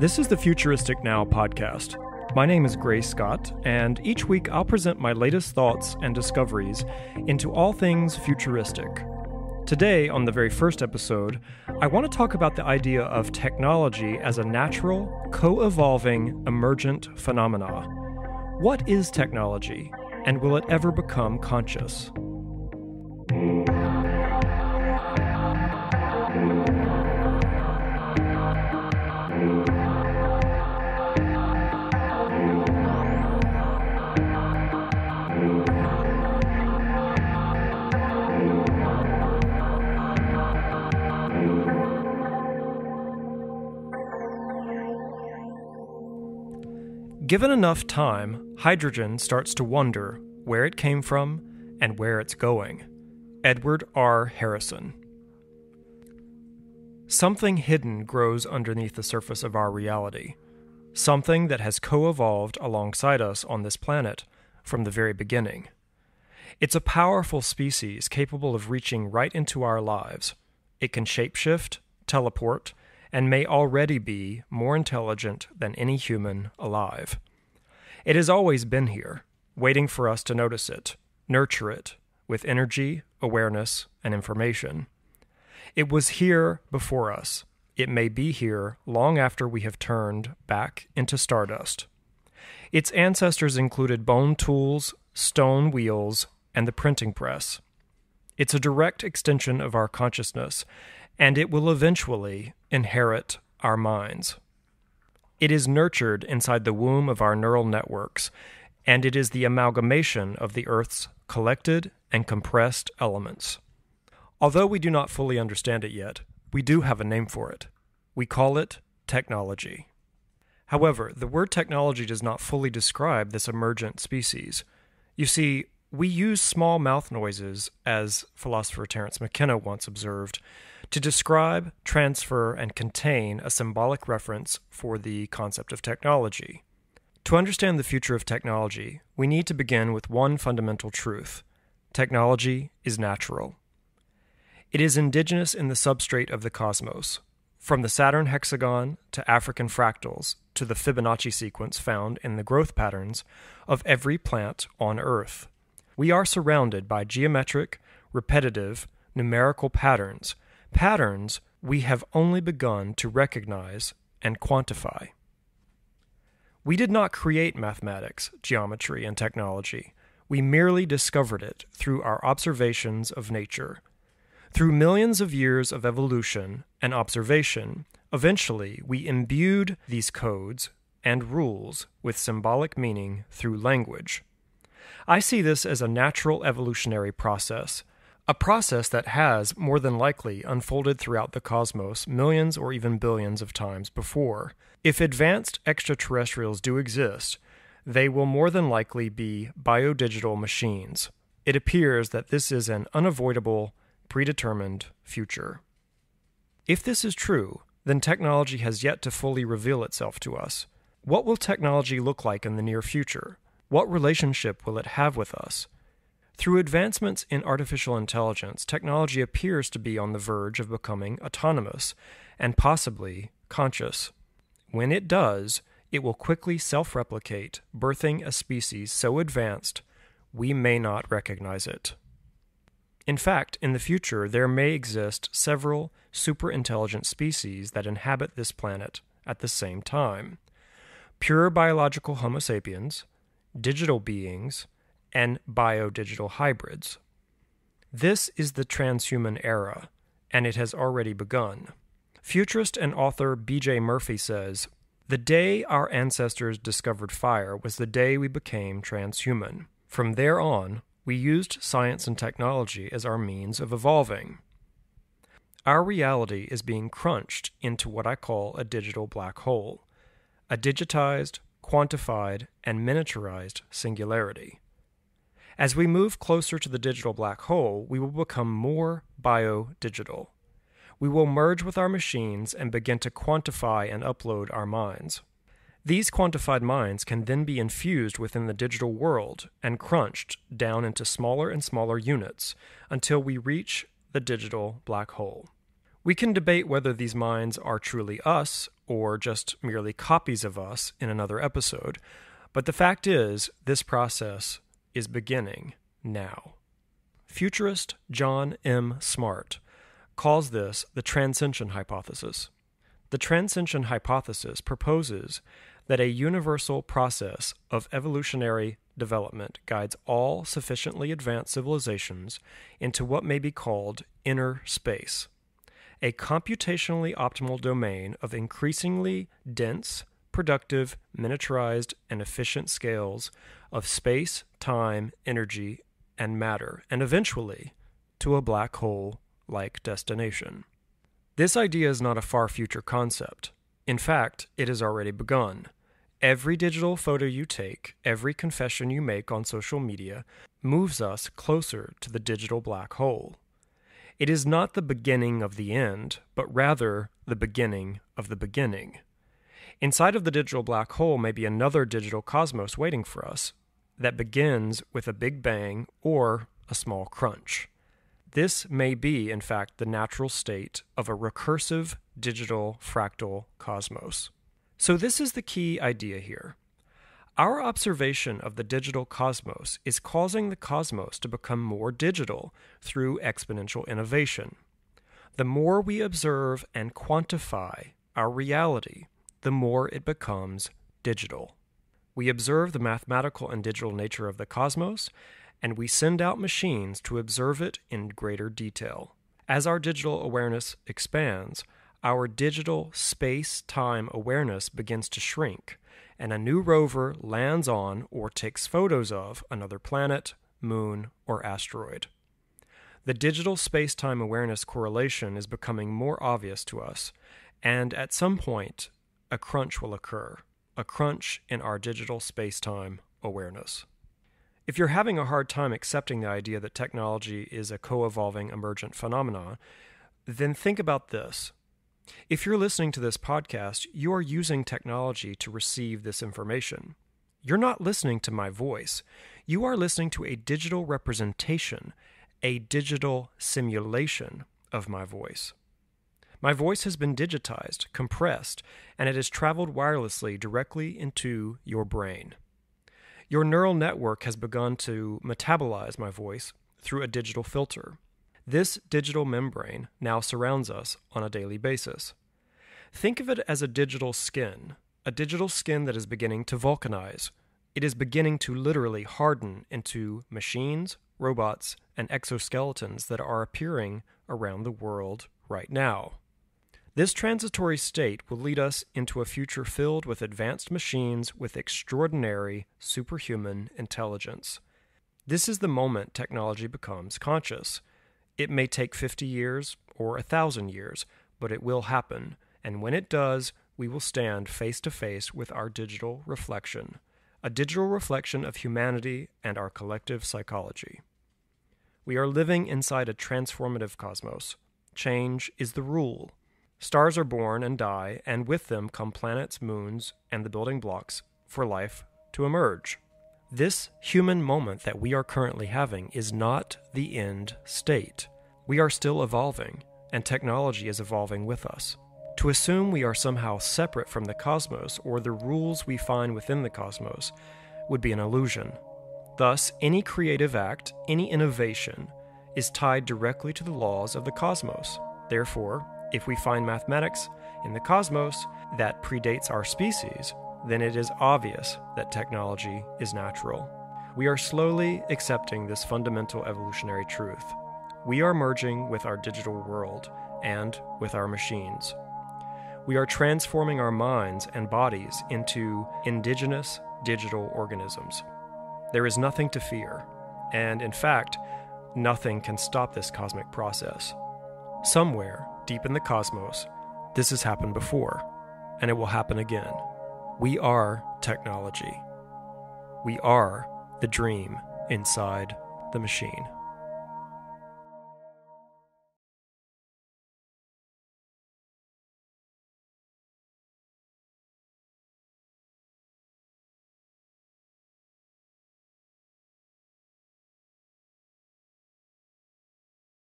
This is the Futuristic Now podcast. My name is Gray Scott, and each week I'll present my latest thoughts and discoveries into all things futuristic. Today, on the very first episode, I want to talk about the idea of technology as a natural, co evolving, emergent phenomena. What is technology, and will it ever become conscious? Given enough time, hydrogen starts to wonder where it came from and where it's going. Edward R. Harrison. Something hidden grows underneath the surface of our reality, something that has co evolved alongside us on this planet from the very beginning. It's a powerful species capable of reaching right into our lives. It can shapeshift, teleport, and may already be more intelligent than any human alive. It has always been here, waiting for us to notice it, nurture it, with energy, awareness, and information. It was here before us. It may be here long after we have turned back into stardust. Its ancestors included bone tools, stone wheels, and the printing press. It's a direct extension of our consciousness, and it will eventually inherit our minds. It is nurtured inside the womb of our neural networks, and it is the amalgamation of the Earth's collected and compressed elements. Although we do not fully understand it yet, we do have a name for it. We call it technology. However, the word technology does not fully describe this emergent species. You see, we use small mouth noises, as philosopher Terence McKenna once observed, to describe, transfer, and contain a symbolic reference for the concept of technology. To understand the future of technology, we need to begin with one fundamental truth technology is natural. It is indigenous in the substrate of the cosmos, from the Saturn hexagon to African fractals to the Fibonacci sequence found in the growth patterns of every plant on Earth. We are surrounded by geometric, repetitive, numerical patterns, patterns we have only begun to recognize and quantify. We did not create mathematics, geometry, and technology. We merely discovered it through our observations of nature. Through millions of years of evolution and observation, eventually we imbued these codes and rules with symbolic meaning through language. I see this as a natural evolutionary process, a process that has, more than likely, unfolded throughout the cosmos millions or even billions of times before. If advanced extraterrestrials do exist, they will more than likely be biodigital machines. It appears that this is an unavoidable, predetermined future. If this is true, then technology has yet to fully reveal itself to us. What will technology look like in the near future? What relationship will it have with us? Through advancements in artificial intelligence, technology appears to be on the verge of becoming autonomous and possibly conscious. When it does, it will quickly self replicate, birthing a species so advanced we may not recognize it. In fact, in the future, there may exist several superintelligent species that inhabit this planet at the same time. Pure biological Homo sapiens, digital beings, and biodigital hybrids. This is the transhuman era, and it has already begun. Futurist and author B.J. Murphy says The day our ancestors discovered fire was the day we became transhuman. From there on, we used science and technology as our means of evolving. Our reality is being crunched into what I call a digital black hole, a digitized, quantified, and miniaturized singularity. As we move closer to the digital black hole, we will become more bio-digital. We will merge with our machines and begin to quantify and upload our minds. These quantified minds can then be infused within the digital world and crunched down into smaller and smaller units until we reach the digital black hole. We can debate whether these minds are truly us or just merely copies of us in another episode. But the fact is, this process is beginning now. Futurist John M. Smart calls this the transcension hypothesis. The transcension hypothesis proposes that a universal process of evolutionary development guides all sufficiently advanced civilizations into what may be called inner space, a computationally optimal domain of increasingly dense, productive, miniaturized, and efficient scales of space, time, energy, and matter, and eventually to a black hole like destination. This idea is not a far future concept. In fact, it has already begun. Every digital photo you take, every confession you make on social media, moves us closer to the digital black hole. It is not the beginning of the end, but rather the beginning of the beginning. Inside of the digital black hole may be another digital cosmos waiting for us that begins with a big bang or a small crunch. This may be, in fact, the natural state of a recursive digital fractal cosmos. So, this is the key idea here. Our observation of the digital cosmos is causing the cosmos to become more digital through exponential innovation. The more we observe and quantify our reality, the more it becomes digital. We observe the mathematical and digital nature of the cosmos, and we send out machines to observe it in greater detail. As our digital awareness expands, our digital space time awareness begins to shrink and a new rover lands on or takes photos of another planet, moon, or asteroid. The digital space time awareness correlation is becoming more obvious to us, and at some point, a crunch will occur a crunch in our digital space time awareness. If you're having a hard time accepting the idea that technology is a co evolving emergent phenomenon, then think about this. If you're listening to this podcast, you are using technology to receive this information. You're not listening to my voice. You are listening to a digital representation, a digital simulation of my voice. My voice has been digitized, compressed, and it has traveled wirelessly directly into your brain. Your neural network has begun to metabolize my voice through a digital filter. This digital membrane now surrounds us on a daily basis. Think of it as a digital skin, a digital skin that is beginning to vulcanize. It is beginning to literally harden into machines, robots, and exoskeletons that are appearing around the world right now. This transitory state will lead us into a future filled with advanced machines with extraordinary superhuman intelligence. This is the moment technology becomes conscious. It may take 50 years or a thousand years, but it will happen, and when it does, we will stand face to face with our digital reflection, a digital reflection of humanity and our collective psychology. We are living inside a transformative cosmos. Change is the rule. Stars are born and die, and with them come planets, moons, and the building blocks for life to emerge. This human moment that we are currently having is not the end state. We are still evolving, and technology is evolving with us. To assume we are somehow separate from the cosmos or the rules we find within the cosmos would be an illusion. Thus, any creative act, any innovation, is tied directly to the laws of the cosmos. Therefore, if we find mathematics in the cosmos that predates our species, then it is obvious that technology is natural. We are slowly accepting this fundamental evolutionary truth. We are merging with our digital world and with our machines. We are transforming our minds and bodies into indigenous digital organisms. There is nothing to fear, and in fact, nothing can stop this cosmic process. Somewhere, deep in the cosmos, this has happened before, and it will happen again. We are technology. We are the dream inside the machine.